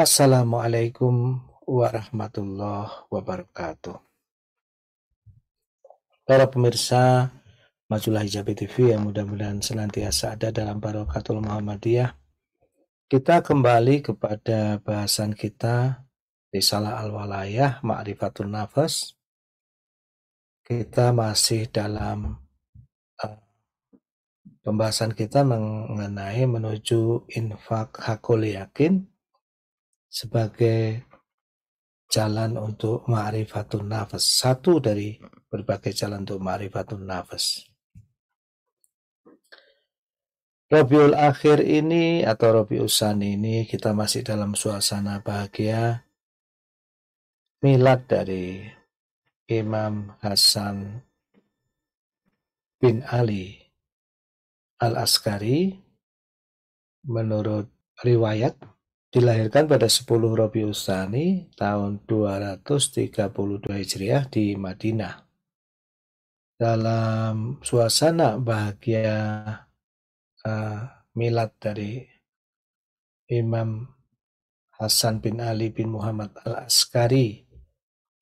Assalamualaikum warahmatullahi wabarakatuh. Para pemirsa Majulah Hijab TV yang mudah-mudahan senantiasa ada dalam barokatul Muhammadiyah. Kita kembali kepada bahasan kita salah Al-Walayah ma'rifatul Nafas. Kita masih dalam eh, pembahasan kita mengenai menuju infak hakul yakin sebagai jalan untuk ma'rifatun nafas. Satu dari berbagai jalan untuk ma'rifatun nafas. Rabiul akhir ini atau Rabiul Sani ini kita masih dalam suasana bahagia. Milad dari Imam Hasan bin Ali Al-Askari menurut riwayat Dilahirkan pada 10 Rabiul Tsani tahun 232 Hijriah di Madinah. Dalam suasana bahagia uh, milad dari Imam Hasan bin Ali bin Muhammad Al-Askari,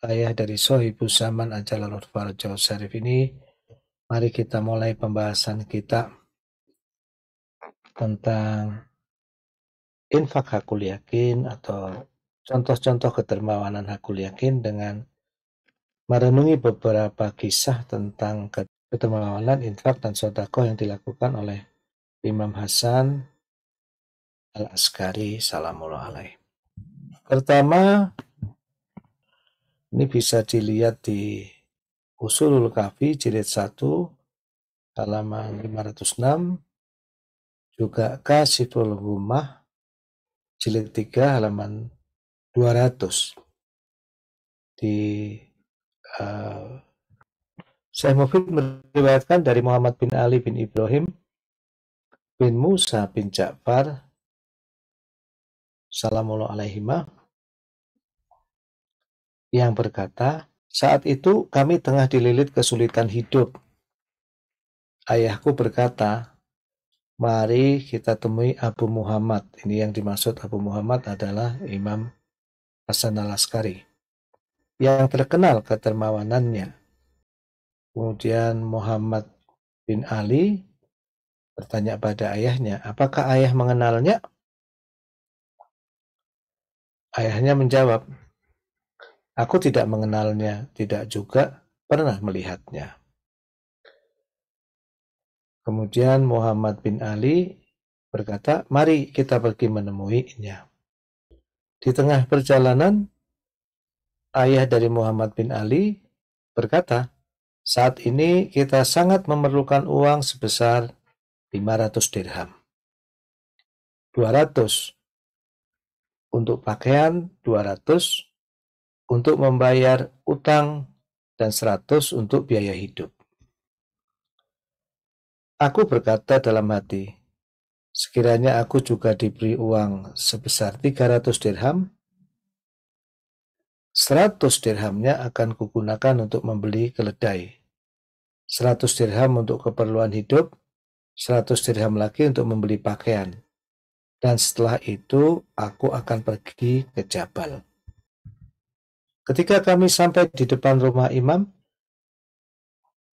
ayah dari Sohibus Zaman Ajalalur Farajau Syarif ini, mari kita mulai pembahasan kita tentang Infak Hakul Yakin atau contoh-contoh ketermawanan Hakul Yakin dengan merenungi beberapa kisah tentang ketermawanan infak, dan sodakoh yang dilakukan oleh Imam Hasan Al-Askari Salamullah Alaih. Pertama, ini bisa dilihat di Usulul Kafi jilid 1 halaman 506 juga Kasiful rumah jilid 3 halaman 200 di uh, Syekh Mufid meriwayatkan dari Muhammad bin Ali bin Ibrahim bin Musa bin Ja'far Salamullah alaihima yang berkata, saat itu kami tengah dililit kesulitan hidup. Ayahku berkata, mari kita temui Abu Muhammad. Ini yang dimaksud Abu Muhammad adalah Imam Hasan al-Askari yang terkenal ketermawanannya. Kemudian Muhammad bin Ali bertanya pada ayahnya, apakah ayah mengenalnya? Ayahnya menjawab, aku tidak mengenalnya, tidak juga pernah melihatnya. Kemudian Muhammad bin Ali berkata, mari kita pergi menemuinya. Di tengah perjalanan, ayah dari Muhammad bin Ali berkata, saat ini kita sangat memerlukan uang sebesar 500 dirham. 200 untuk pakaian, 200 untuk membayar utang, dan 100 untuk biaya hidup. Aku berkata dalam hati, sekiranya aku juga diberi uang sebesar 300 dirham, 100 dirhamnya akan kugunakan untuk membeli keledai, 100 dirham untuk keperluan hidup, 100 dirham lagi untuk membeli pakaian. Dan setelah itu aku akan pergi ke Jabal. Ketika kami sampai di depan rumah imam,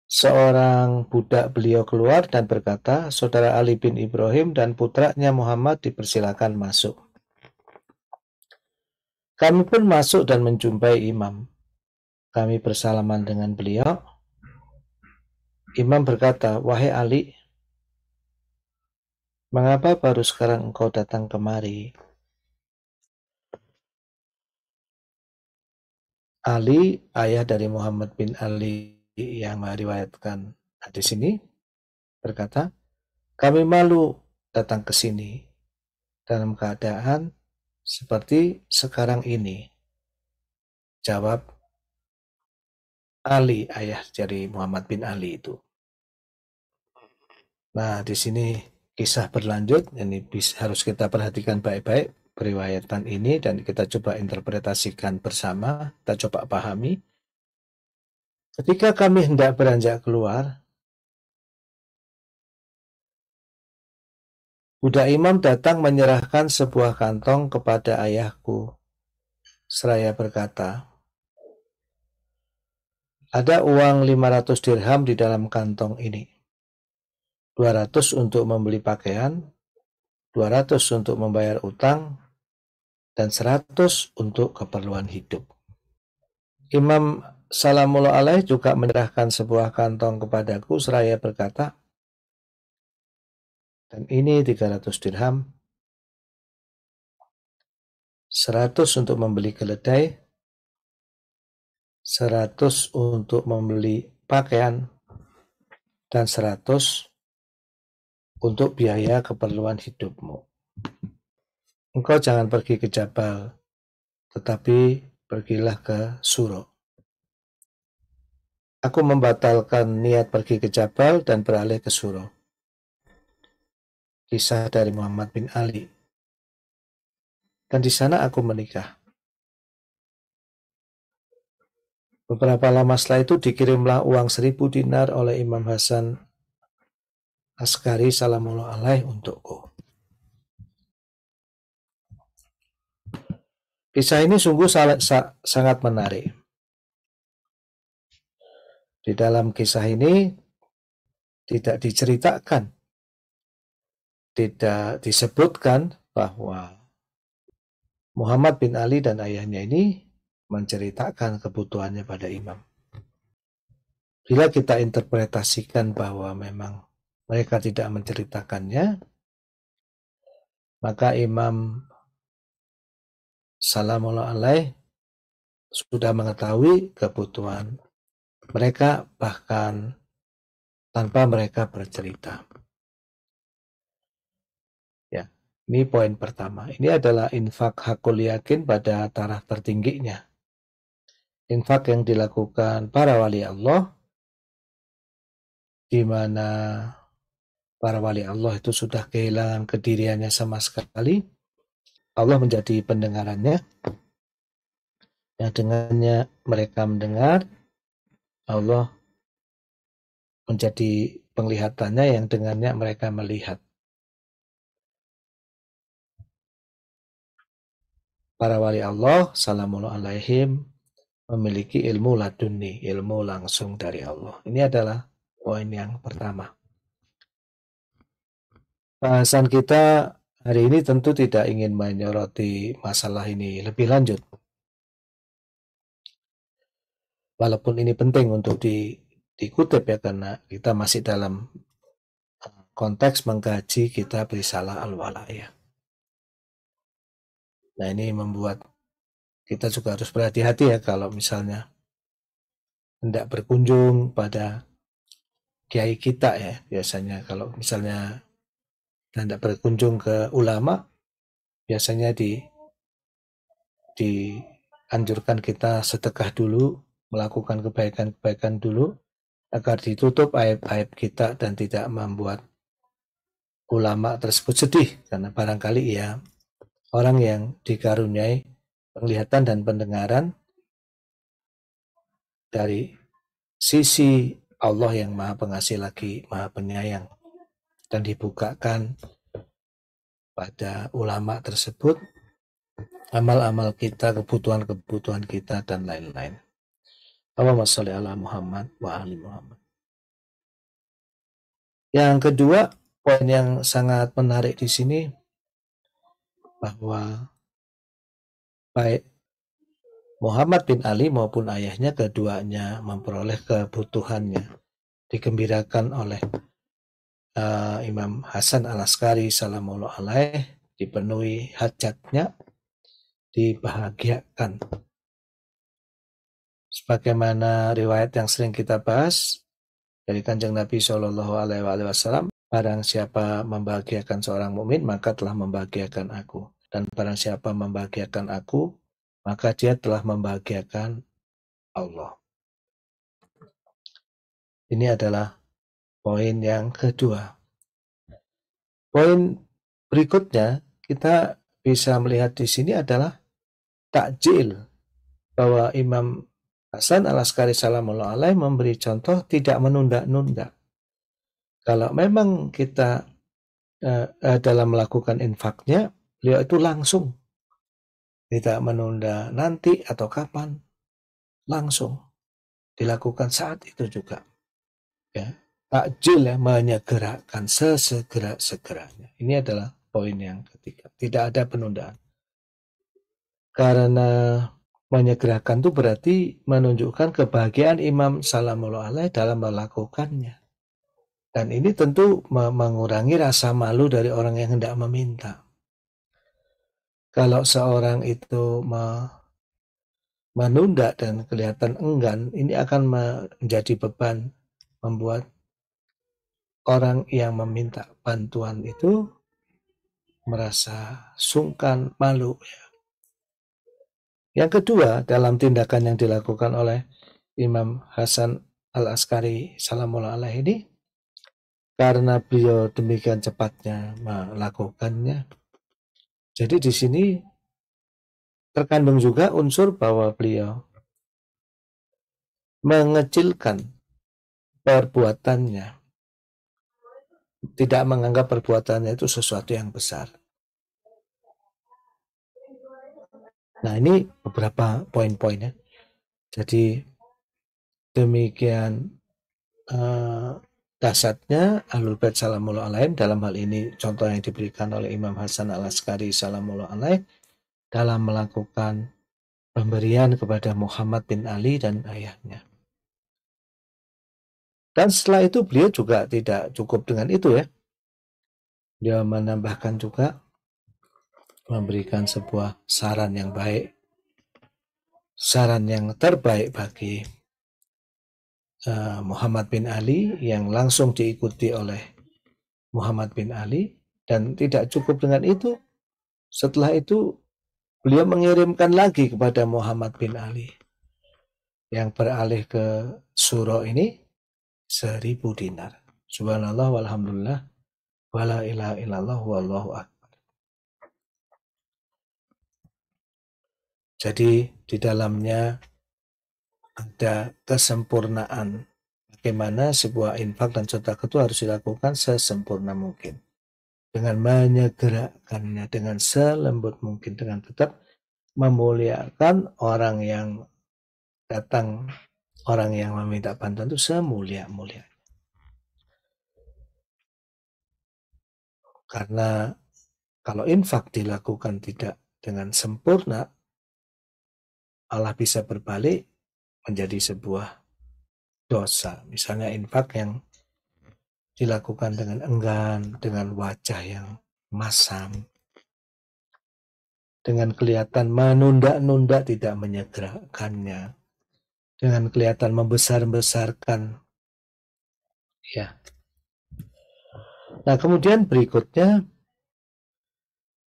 Seorang budak beliau keluar dan berkata, Saudara Ali bin Ibrahim dan putranya Muhammad dipersilakan masuk. Kami pun masuk dan menjumpai imam. Kami bersalaman dengan beliau. Imam berkata, Wahai Ali, mengapa baru sekarang engkau datang kemari? Ali, ayah dari Muhammad bin Ali Iya, yang meriwayatkan hadis nah, ini berkata, kami malu datang ke sini dalam keadaan seperti sekarang ini. Jawab Ali, ayah dari Muhammad bin Ali itu. Nah, di sini kisah berlanjut, ini bisa, harus kita perhatikan baik-baik periwayatan ini dan kita coba interpretasikan bersama, kita coba pahami Ketika kami hendak beranjak keluar, budak imam datang menyerahkan sebuah kantong kepada ayahku. Seraya berkata, ada uang 500 dirham di dalam kantong ini. 200 untuk membeli pakaian, 200 untuk membayar utang, dan 100 untuk keperluan hidup. Imam Salamullah alaih juga menyerahkan sebuah kantong kepadaku seraya berkata, dan ini 300 dirham, 100 untuk membeli keledai, 100 untuk membeli pakaian, dan 100 untuk biaya keperluan hidupmu. Engkau jangan pergi ke Jabal, tetapi pergilah ke Suruh. Aku membatalkan niat pergi ke Jabal dan beralih ke Suro. Kisah dari Muhammad bin Ali. Dan di sana aku menikah. Beberapa lama setelah itu dikirimlah uang seribu dinar oleh Imam Hasan Askari Salamullah Alaih untukku. Kisah ini sungguh sangat menarik. Di dalam kisah ini tidak diceritakan, tidak disebutkan bahwa Muhammad bin Ali dan ayahnya ini menceritakan kebutuhannya pada imam. Bila kita interpretasikan bahwa memang mereka tidak menceritakannya, maka Imam Salamullah Alaih sudah mengetahui kebutuhan mereka bahkan tanpa mereka bercerita. Ya, ini poin pertama. Ini adalah infak hakul yakin pada taraf tertingginya. Infak yang dilakukan para wali Allah di mana para wali Allah itu sudah kehilangan kediriannya sama sekali. Allah menjadi pendengarannya. Yang nah, dengannya mereka mendengar, Allah menjadi penglihatannya yang dengannya mereka melihat. Para wali Allah, salamullah alaihim, memiliki ilmu laduni, ilmu langsung dari Allah. Ini adalah poin yang pertama. Bahasan kita hari ini tentu tidak ingin menyoroti masalah ini lebih lanjut walaupun ini penting untuk di, dikutip ya karena kita masih dalam eh, konteks mengkaji kitab risalah al ya. Nah ini membuat kita juga harus berhati-hati ya kalau misalnya hendak berkunjung pada kiai kita ya biasanya kalau misalnya hendak berkunjung ke ulama biasanya di dianjurkan kita sedekah dulu melakukan kebaikan-kebaikan dulu agar ditutup aib-aib kita dan tidak membuat ulama tersebut sedih karena barangkali ya orang yang dikaruniai penglihatan dan pendengaran dari sisi Allah yang maha pengasih lagi maha penyayang dan dibukakan pada ulama tersebut amal-amal kita, kebutuhan-kebutuhan kita, dan lain-lain. Allahumma salli ala Muhammad wa ali Muhammad. Yang kedua, poin yang sangat menarik di sini bahwa baik Muhammad bin Ali maupun ayahnya keduanya memperoleh kebutuhannya digembirakan oleh uh, Imam Hasan Al Askari salamullah alaih dipenuhi hajatnya dibahagiakan sebagaimana riwayat yang sering kita bahas dari Kanjeng Nabi Shallallahu Alaihi Wasallam, barang siapa membahagiakan seorang mukmin maka telah membahagiakan aku, dan barang siapa membahagiakan aku maka dia telah membahagiakan Allah. Ini adalah poin yang kedua. Poin berikutnya kita bisa melihat di sini adalah takjil bahwa Imam Hasan al-Askari salamullah alaih memberi contoh tidak menunda-nunda. Kalau memang kita uh, dalam melakukan infaknya, beliau itu langsung. Tidak menunda nanti atau kapan. Langsung. Dilakukan saat itu juga. Ya. Takjil ya, menyegerakan sesegera-segeranya. Ini adalah poin yang ketiga. Tidak ada penundaan. Karena Menyegerakan itu berarti menunjukkan kebahagiaan Imam Salamullah Alaih dalam melakukannya. Dan ini tentu mengurangi rasa malu dari orang yang hendak meminta. Kalau seorang itu menunda dan kelihatan enggan, ini akan menjadi beban, membuat orang yang meminta bantuan itu merasa sungkan, malu, ya yang kedua, dalam tindakan yang dilakukan oleh Imam Hasan Al-Askari Salamullah Alaihi ini, karena beliau demikian cepatnya melakukannya. Jadi di sini terkandung juga unsur bahwa beliau mengecilkan perbuatannya, tidak menganggap perbuatannya itu sesuatu yang besar. Nah, ini beberapa poin-poinnya. Jadi demikian uh, dasarnya alul Bait salamul Alaihim dalam hal ini contoh yang diberikan oleh Imam Hasan Al Askari salamul Alaih dalam melakukan pemberian kepada Muhammad bin Ali dan ayahnya. Dan setelah itu beliau juga tidak cukup dengan itu ya. Dia menambahkan juga memberikan sebuah saran yang baik, saran yang terbaik bagi uh, Muhammad bin Ali yang langsung diikuti oleh Muhammad bin Ali dan tidak cukup dengan itu. Setelah itu beliau mengirimkan lagi kepada Muhammad bin Ali yang beralih ke surah ini seribu dinar. Subhanallah walhamdulillah wala ilaha illallah wallahu akbar. Jadi di dalamnya ada kesempurnaan. Bagaimana sebuah infak dan contoh itu harus dilakukan sesempurna mungkin. Dengan menyegerakannya, dengan selembut mungkin, dengan tetap memuliakan orang yang datang, orang yang meminta bantuan itu semulia-mulia. Karena kalau infak dilakukan tidak dengan sempurna, malah bisa berbalik menjadi sebuah dosa. Misalnya infak yang dilakukan dengan enggan, dengan wajah yang masam, dengan kelihatan menunda-nunda tidak menyegerakannya, dengan kelihatan membesar-besarkan. Ya. Nah, kemudian berikutnya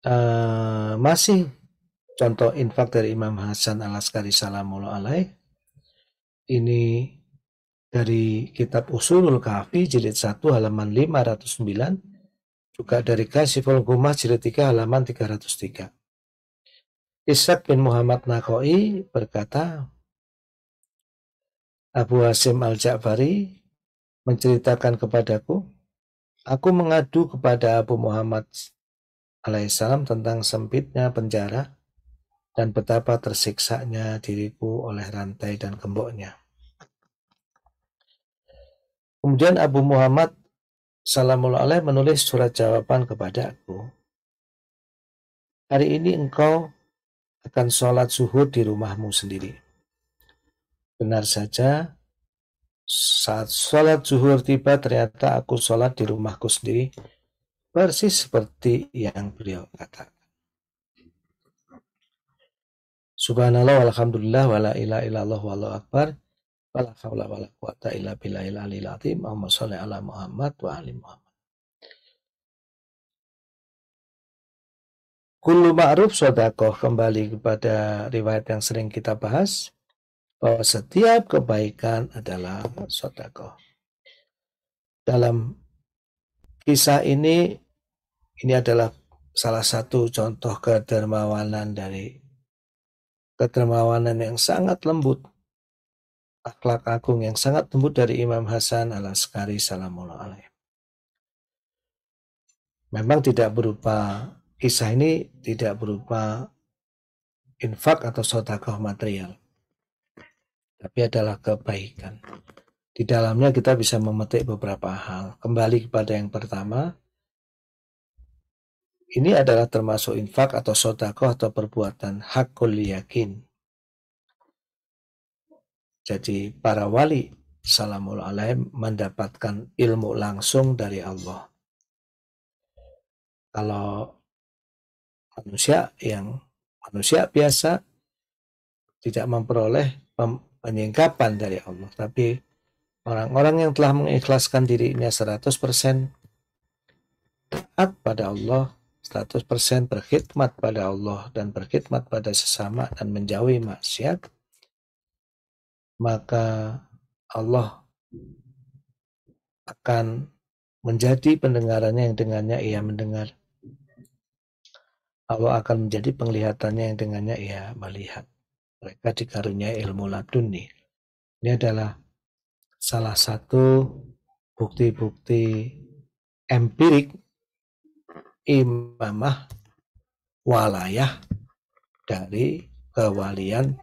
uh, masih Contoh infak dari Imam Hasan al-Askari Salamullah alaih. Ini dari kitab Usulul Kahfi jilid 1 halaman 509 juga dari Kasiful Gumah jilid 3 halaman 303 Ishak bin Muhammad Nakoi berkata Abu Hasim Al-Ja'fari menceritakan kepadaku aku mengadu kepada Abu Muhammad alaihissalam tentang sempitnya penjara dan betapa tersiksanya diriku oleh rantai dan gemboknya. Kemudian Abu Muhammad Salamul Alaih menulis surat jawaban kepada aku. Hari ini engkau akan sholat zuhur di rumahmu sendiri. Benar saja, saat sholat zuhur tiba ternyata aku sholat di rumahku sendiri, persis seperti yang beliau katakan. Subhanallah walhamdulillah wala ila illallah wallahu akbar. Wala haula wala quwata illa billahil aliyil azim. amma shalli ala Muhammad wa ali Muhammad. Kullu ma'ruf sodakoh kembali kepada riwayat yang sering kita bahas bahwa setiap kebaikan adalah sodakoh. Dalam kisah ini, ini adalah salah satu contoh kedermawanan dari Kedermawanan yang sangat lembut. Akhlak agung yang sangat lembut dari Imam Hasan al-Askari salamullah alaih. Memang tidak berupa, kisah ini tidak berupa infak atau sotakoh material. Tapi adalah kebaikan. Di dalamnya kita bisa memetik beberapa hal. Kembali kepada yang pertama, ini adalah termasuk infak atau sodako atau perbuatan hakul yakin. Jadi para wali salamul alaihim mendapatkan ilmu langsung dari Allah. Kalau manusia yang manusia biasa tidak memperoleh penyingkapan dari Allah, tapi orang-orang yang telah mengikhlaskan dirinya 100% taat pada Allah 100% berkhidmat pada Allah dan berkhidmat pada sesama dan menjauhi maksiat, maka Allah akan menjadi pendengarannya yang dengannya ia mendengar. Allah akan menjadi penglihatannya yang dengannya ia melihat. Mereka dikaruniai ilmu laduni. Ini adalah salah satu bukti-bukti empirik imamah walayah dari kewalian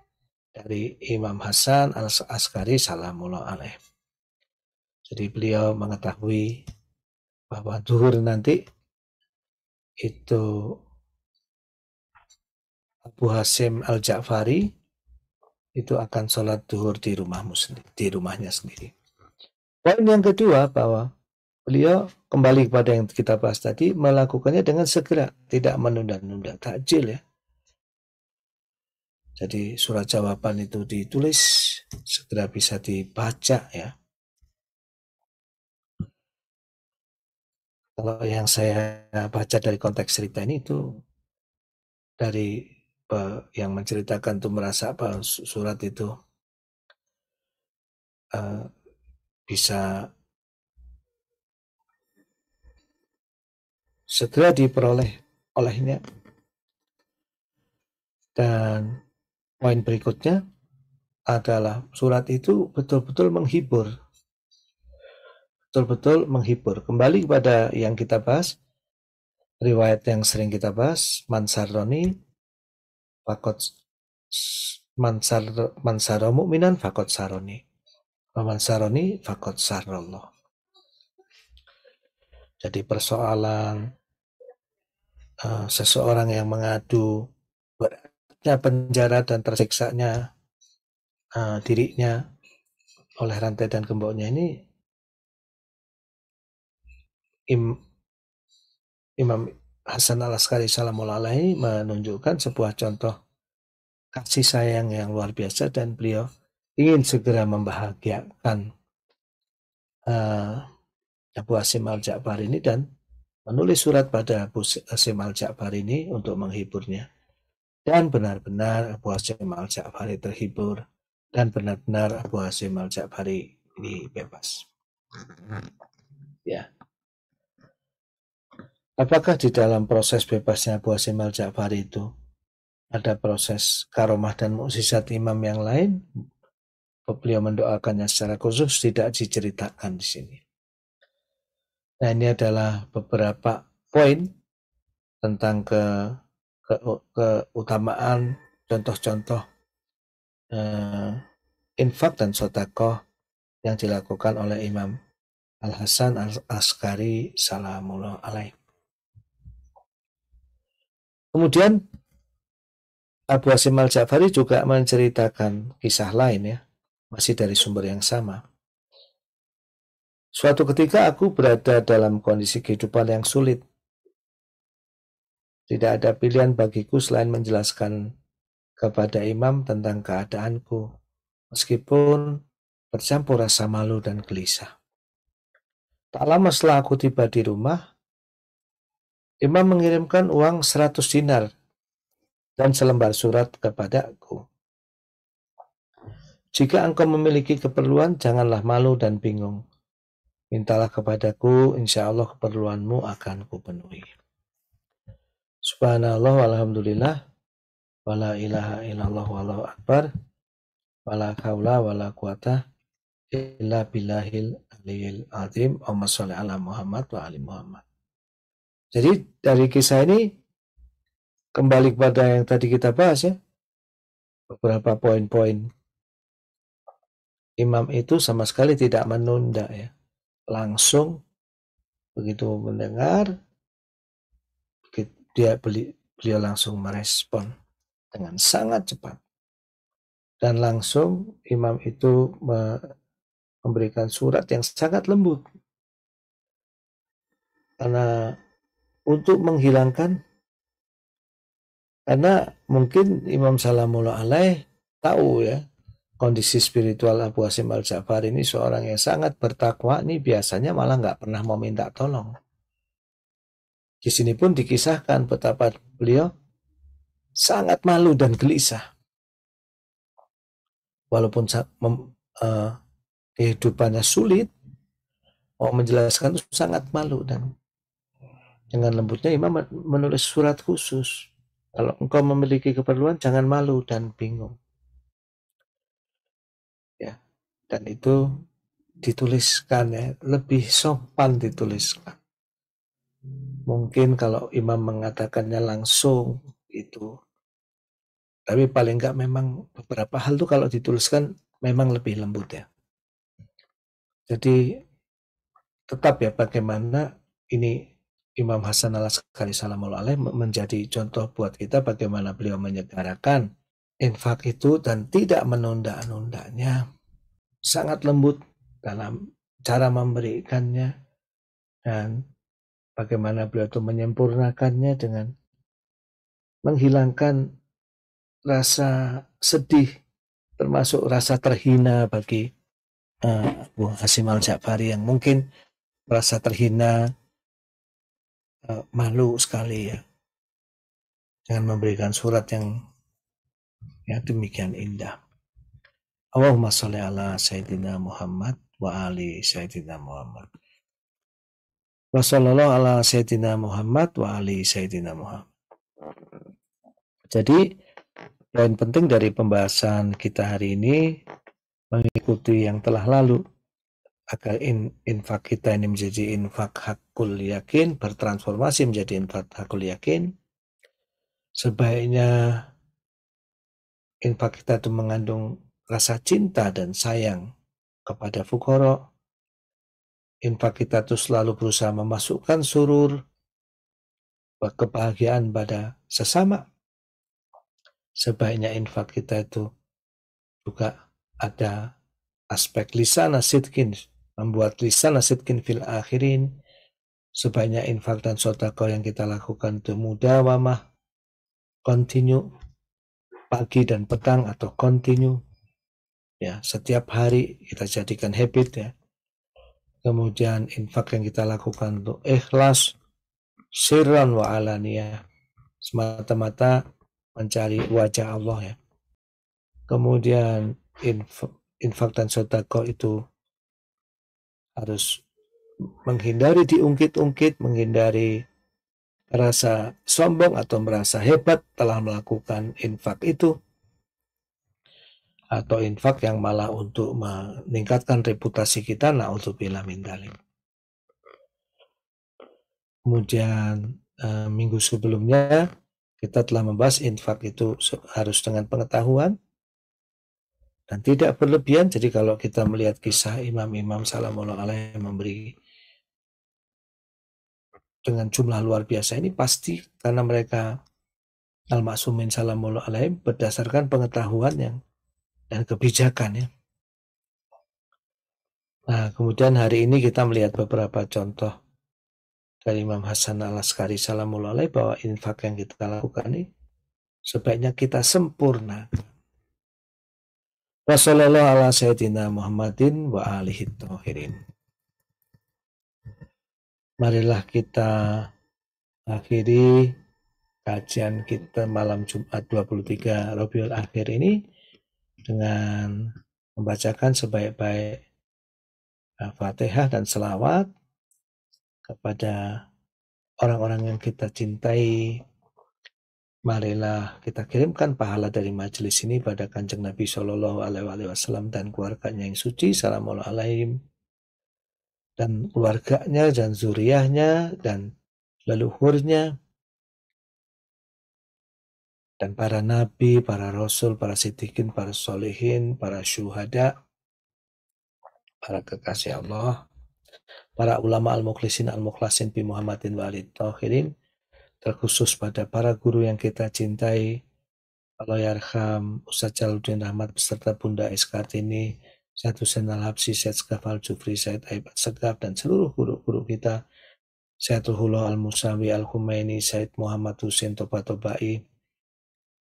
dari Imam Hasan al Askari Salamullah alaih. Jadi beliau mengetahui bahwa duhur nanti itu Abu Hasim al Ja'fari itu akan sholat duhur di rumah muslim, di rumahnya sendiri. Poin yang kedua bahwa beliau kembali kepada yang kita bahas tadi melakukannya dengan segera tidak menunda-nunda takjil ya jadi surat jawaban itu ditulis segera bisa dibaca ya kalau yang saya baca dari konteks cerita ini itu dari yang menceritakan itu merasa bahwa surat itu eh, bisa segera diperoleh olehnya. Dan poin berikutnya adalah surat itu betul-betul menghibur. Betul-betul menghibur. Kembali kepada yang kita bahas, riwayat yang sering kita bahas, Mansaroni, Fakot Mansar, Mansaromu Minan Fakot Saroni. Mansaroni, Fakot Sarallah. Jadi persoalan uh, seseorang yang mengadu beratnya penjara dan tersiksanya uh, dirinya oleh rantai dan gemboknya ini Im, Imam Hasan al Asqari salamul Alaihi menunjukkan sebuah contoh kasih sayang yang luar biasa dan beliau ingin segera membahagiakan uh, Abu Hasim al-Ja'far ini dan menulis surat pada Abu Hasim al-Ja'far ini untuk menghiburnya. Dan benar-benar Abu Hasim al terhibur dan benar-benar Abu Hasim al ini bebas. Ya. Apakah di dalam proses bebasnya Abu Hasim al itu ada proses karomah dan mukjizat imam yang lain? Beliau mendoakannya secara khusus tidak diceritakan di sini. Nah, ini adalah beberapa poin tentang ke, ke keutamaan contoh-contoh eh, infak dan sotakoh yang dilakukan oleh Imam Al Hasan Al Askari Salamullah Alaih. Kemudian Abu asim Al Ja'fari juga menceritakan kisah lain ya, masih dari sumber yang sama. Suatu ketika aku berada dalam kondisi kehidupan yang sulit. Tidak ada pilihan bagiku selain menjelaskan kepada imam tentang keadaanku, meskipun bercampur rasa malu dan gelisah. Tak lama setelah aku tiba di rumah, imam mengirimkan uang 100 dinar dan selembar surat kepada aku. Jika engkau memiliki keperluan, janganlah malu dan bingung Mintalah kepadaku, insya Allah keperluanmu akan kupenuhi. Subhanallah walhamdulillah wala ilaha illallah wallahu akbar wala kaula wala quwata illa billahil aliyil azim Allahumma sholli ala Muhammad wa ali Muhammad. Jadi dari kisah ini kembali kepada yang tadi kita bahas ya. Beberapa poin-poin. Imam itu sama sekali tidak menunda ya langsung begitu mendengar dia beli, beliau langsung merespon dengan sangat cepat dan langsung imam itu memberikan surat yang sangat lembut karena untuk menghilangkan karena mungkin Imam Salamullah Alaih tahu ya kondisi spiritual Abu Hasim Al Ja'far ini seorang yang sangat bertakwa ini biasanya malah nggak pernah mau minta tolong. Di sini pun dikisahkan betapa beliau sangat malu dan gelisah. Walaupun eh, kehidupannya sulit, mau menjelaskan itu sangat malu dan dengan lembutnya Imam menulis surat khusus. Kalau engkau memiliki keperluan, jangan malu dan bingung dan itu dituliskan ya lebih sopan dituliskan mungkin kalau imam mengatakannya langsung itu tapi paling enggak memang beberapa hal tuh kalau dituliskan memang lebih lembut ya jadi tetap ya bagaimana ini Imam Hasan al Askari salamualaikum Alaih menjadi contoh buat kita bagaimana beliau menyegarakan infak itu dan tidak menunda-nundanya sangat lembut dalam cara memberikannya dan bagaimana beliau itu menyempurnakannya dengan menghilangkan rasa sedih termasuk rasa terhina bagi uh, Abu Hasim Al Ja'fari yang mungkin merasa terhina uh, malu sekali ya dengan memberikan surat yang yang demikian indah. Allahumma sholli ala Sayyidina Muhammad wa ali Sayyidina Muhammad. Wa sallallahu ala Sayyidina Muhammad wa ali Sayyidina Muhammad. Jadi poin penting dari pembahasan kita hari ini mengikuti yang telah lalu agar in, infak kita ini menjadi infak hakul yakin bertransformasi menjadi infak hakul yakin sebaiknya infak kita itu mengandung rasa cinta dan sayang kepada fukoro. Infak kita tuh selalu berusaha memasukkan surur kebahagiaan pada sesama. Sebaiknya infak kita itu juga ada aspek lisan asidkin, membuat lisan asidkin fil akhirin. sebanyak infak dan sotako yang kita lakukan itu mudah wamah, continue, pagi dan petang atau continue ya setiap hari kita jadikan habit ya kemudian infak yang kita lakukan untuk ikhlas sirran wa alania semata-mata mencari wajah Allah ya kemudian infak, infak dan sodako itu harus menghindari diungkit-ungkit menghindari rasa sombong atau merasa hebat telah melakukan infak itu atau infak yang malah untuk meningkatkan reputasi kita nah untuk bila mindali. Kemudian eh, minggu sebelumnya kita telah membahas infak itu harus dengan pengetahuan dan tidak berlebihan. Jadi kalau kita melihat kisah imam-imam salamullah alaihi memberi dengan jumlah luar biasa ini pasti karena mereka al-maksumin salamullah alaihim berdasarkan pengetahuan yang dan kebijakan ya. Nah, kemudian hari ini kita melihat beberapa contoh dari Imam Hasan al Askari alaih bahwa infak yang kita lakukan ini sebaiknya kita sempurna. Wassalamualaikum ala sayyidina Muhammadin wa alihi tohirin. Marilah kita akhiri kajian kita malam Jumat 23 Rabiul Akhir ini dengan membacakan sebaik-baik eh, fatihah dan selawat kepada orang-orang yang kita cintai. Marilah kita kirimkan pahala dari majelis ini pada Kanjeng Nabi Shallallahu Alaihi Wasallam dan keluarganya yang suci, salamun alaihim, dan keluarganya dan zuriyahnya dan leluhurnya dan para nabi, para rasul, para sitikin, para solehin, para syuhada, para kekasih Allah, para ulama al-mukhlisin al-mukhlasin bi Muhammadin walid tahirin, terkhusus pada para guru yang kita cintai, Allah Yarham, ya Ustaz Jaludin Rahmat beserta Bunda ini, Satu Senal Habsi, Syed Skafal Jufri, Syed Aibat Segaf, dan seluruh guru-guru kita, Syed Al-Musawi Al-Humaini, Syed Muhammad Husin Toba Tobai,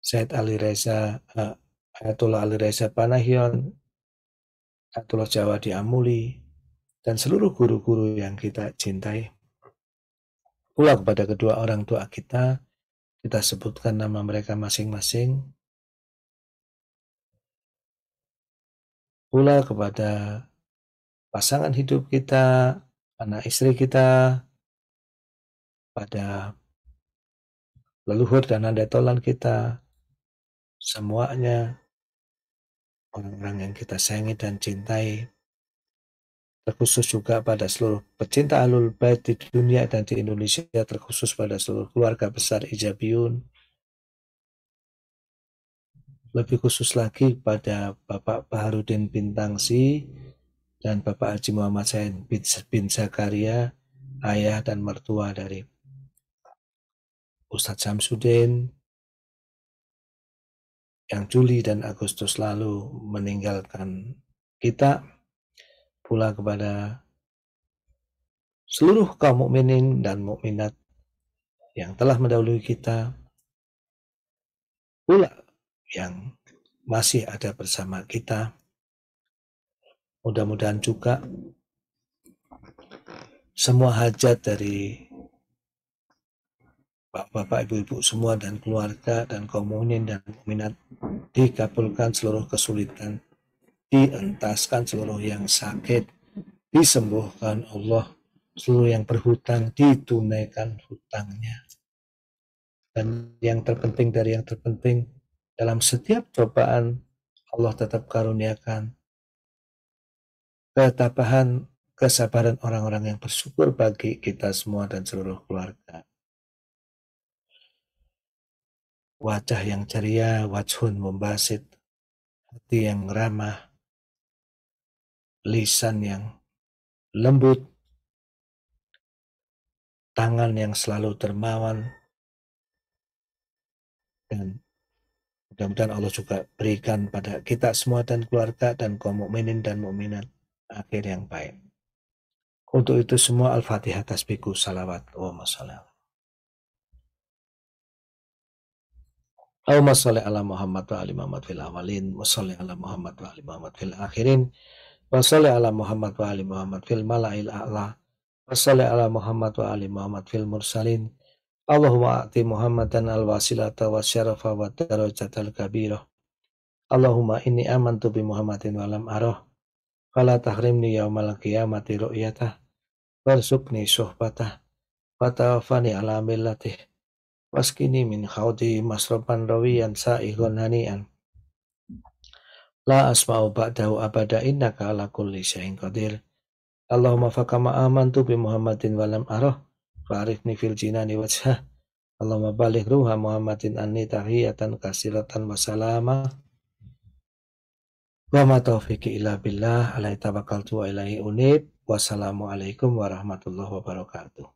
Said Ali Reza, uh, Ayatullah Ali Reza Panahion, Ayatullah Jawa di Amuli, dan seluruh guru-guru yang kita cintai. Pula kepada kedua orang tua kita, kita sebutkan nama mereka masing-masing. Pula kepada pasangan hidup kita, anak istri kita, pada leluhur dan andai tolan kita, semuanya orang-orang yang kita sayangi dan cintai terkhusus juga pada seluruh pecinta alul bait di dunia dan di Indonesia terkhusus pada seluruh keluarga besar Ijabiyun lebih khusus lagi pada Bapak Baharudin Bintangsi dan Bapak Haji Muhammad Said bin, bin Zakaria ayah dan mertua dari Ustadz Samsudin yang Juli dan Agustus lalu meninggalkan kita pula kepada seluruh kaum mukminin dan mukminat yang telah mendahului kita pula yang masih ada bersama kita mudah-mudahan juga semua hajat dari bapak-bapak, ibu-ibu semua dan keluarga dan komunin dan minat dikabulkan seluruh kesulitan, dientaskan seluruh yang sakit, disembuhkan Allah, seluruh yang berhutang ditunaikan hutangnya. Dan yang terpenting dari yang terpenting, dalam setiap cobaan Allah tetap karuniakan ketabahan, kesabaran orang-orang yang bersyukur bagi kita semua dan seluruh keluarga. wajah yang ceria, wajhun membasit, hati yang ramah, lisan yang lembut, tangan yang selalu termawan dan mudah-mudahan Allah juga berikan pada kita semua dan keluarga dan kaum mukminin dan mukminat akhir yang baik. Untuk itu semua Al-Fatihah tasbihku salawat wa masalam. Allahumma sholli ala Muhammad wa ali Muhammad fil awalin wa sholli ala Muhammad wa ali Muhammad fil akhirin wa sholli ala Muhammad wa ali Muhammad fil mala'il a'la wa sholli ala Muhammad wa ali Muhammad fil mursalin Allahumma ati Muhammadan al wasilata wa syarafa wa al kabira Allahumma inni amantu bi Muhammadin wa lam arah fala tahrimni yaumal qiyamati ru'yatah warzuqni suhbatah wa tawaffani ala millatih waskini min khawdi masrupan rawiyan sa'ihun hanian la asma'u ba'dahu abada innaka ala kulli syai'in qadir Allahumma fakama amantu bi muhammadin walam aroh fa'arifni fil jinani wajah Allahumma balik ruha muhammadin anni tahiyatan kasiratan wa salama wa ma taufiqi ila billah alaih tabakaltu wa ilahi unib wassalamualaikum warahmatullahi wabarakatuh